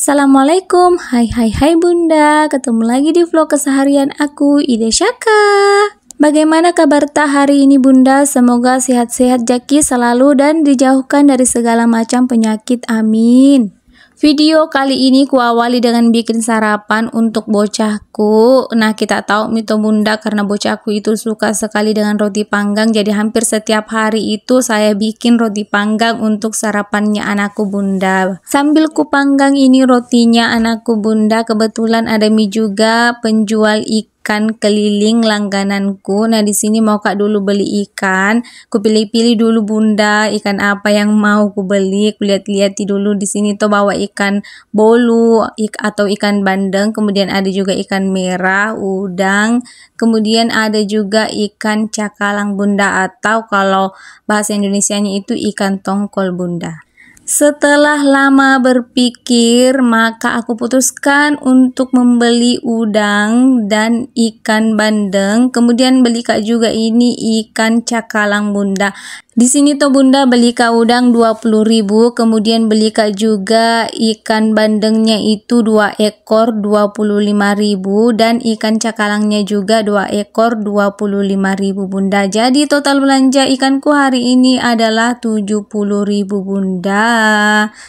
Assalamualaikum, hai hai hai bunda Ketemu lagi di vlog keseharian aku, Ide Syaka Bagaimana kabar tak hari ini bunda? Semoga sehat-sehat jaki selalu dan dijauhkan dari segala macam penyakit, amin Video kali ini kuawali dengan bikin sarapan untuk bocahku. Nah, kita tahu mito bunda karena bocahku itu suka sekali dengan roti panggang. Jadi hampir setiap hari itu saya bikin roti panggang untuk sarapannya anakku bunda. Sambil ku panggang ini rotinya anakku bunda, kebetulan ada mie juga penjual ikan ikan keliling langgananku. Nah, di sini mau Kak dulu beli ikan. Ku pilih-pilih dulu Bunda ikan apa yang mau ku beli. Ku lihat-lihat dulu di sini tuh bawa ikan bolu ik atau ikan bandeng, kemudian ada juga ikan merah, udang, kemudian ada juga ikan cakalang Bunda atau kalau bahasa Indonesianya itu ikan tongkol Bunda. Setelah lama berpikir, maka aku putuskan untuk membeli udang dan ikan bandeng. Kemudian beli kak juga ini ikan cakalang bunda. Di sini tuh Bunda beli kak udang 20 ribu kemudian beli kak juga ikan bandengnya itu 2 ekor 25 ribu dan ikan cakalangnya juga 2 ekor 25 ribu Bunda. Jadi total belanja ikanku hari ini adalah 70 ribu Bunda.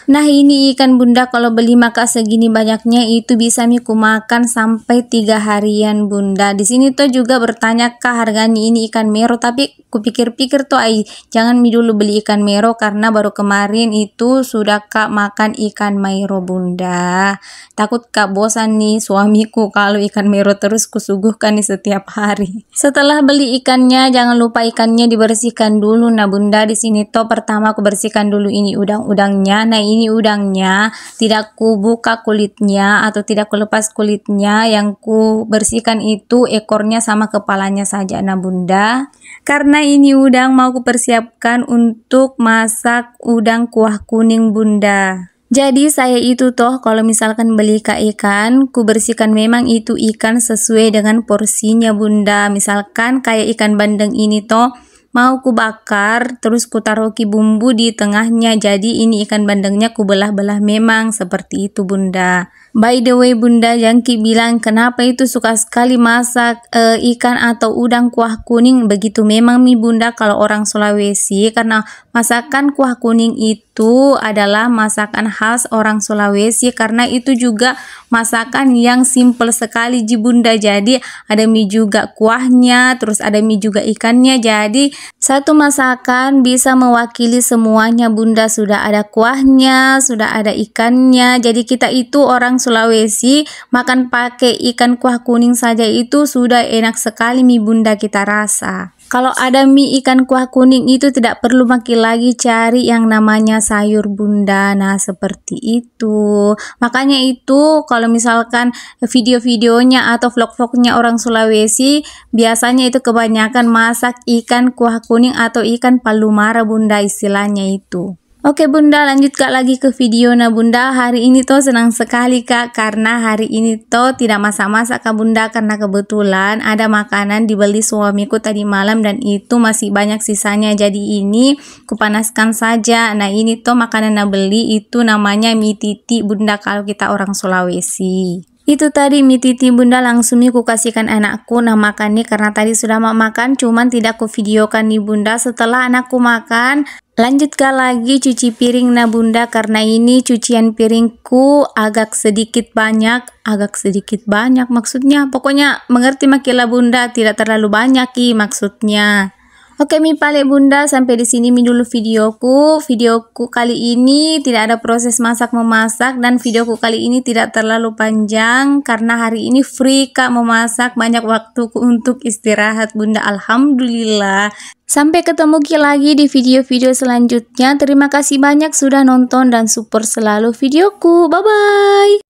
Nah, ini ikan Bunda kalau beli maka segini banyaknya itu bisa miku makan sampai 3 harian Bunda. Di sini tuh juga bertanya kak harganya ini ikan mero tapi kupikir-pikir tuh ai Jangan dulu beli ikan mero karena baru kemarin itu sudah kak makan ikan mero bunda. Takut kak bosan nih suamiku kalau ikan mero terus kusuguhkan nih setiap hari. Setelah beli ikannya, jangan lupa ikannya dibersihkan dulu nah bunda. Di sini toh pertama aku bersihkan dulu ini udang-udangnya. Nah ini udangnya tidak ku buka kulitnya atau tidak ku lepas kulitnya. Yang ku bersihkan itu ekornya sama kepalanya saja nah bunda. Karena ini udang mau ku persiapkan siapkan untuk masak udang kuah kuning bunda. Jadi saya itu toh kalau misalkan beli kak ikan, ku bersihkan memang itu ikan sesuai dengan porsinya bunda. Misalkan kayak ikan bandeng ini toh mau ku bakar terus ku taruh bumbu di tengahnya jadi ini ikan bandengnya ku belah-belah memang seperti itu bunda By the way, Bunda Jangki bilang, kenapa itu suka sekali masak e, ikan atau udang kuah kuning? Begitu memang mi Bunda kalau orang Sulawesi, karena masakan kuah kuning itu adalah masakan khas orang Sulawesi, karena itu juga masakan yang simple sekali ji Bunda. Jadi ada mie juga kuahnya, terus ada mie juga ikannya. Jadi satu masakan bisa mewakili semuanya Bunda. Sudah ada kuahnya, sudah ada ikannya. Jadi kita itu orang Sulawesi makan pakai ikan kuah kuning saja itu sudah enak sekali mie bunda kita rasa. Kalau ada mie ikan kuah kuning itu tidak perlu makin lagi cari yang namanya sayur bunda. Nah, seperti itu. Makanya itu kalau misalkan video-videonya atau vlog-vlognya orang Sulawesi, biasanya itu kebanyakan masak ikan kuah kuning atau ikan palumara bunda istilahnya itu. Oke bunda lanjut kak lagi ke video nah bunda hari ini toh senang sekali kak karena hari ini toh tidak masak-masak kak bunda karena kebetulan ada makanan dibeli suamiku tadi malam dan itu masih banyak sisanya jadi ini kupanaskan saja nah ini toh makanan yang beli itu namanya mie titi bunda kalau kita orang Sulawesi itu tadi mie titi bunda langsung aku kasihkan anakku nah makan nih karena tadi sudah mau makan cuman tidak ku videokan nih bunda setelah anakku makan lanjutkan lagi cuci piring nah bunda karena ini cucian piringku agak sedikit banyak, agak sedikit banyak maksudnya. Pokoknya mengerti makilah bunda tidak terlalu banyak ki maksudnya. Oke Mi Pale Bunda, sampai di sini Mi dulu videoku. Videoku kali ini tidak ada proses masak-memasak dan videoku kali ini tidak terlalu panjang karena hari ini free Kak memasak, banyak waktuku untuk istirahat Bunda. Alhamdulillah. Sampai ketemu lagi di video-video selanjutnya. Terima kasih banyak sudah nonton dan support selalu videoku. Bye-bye.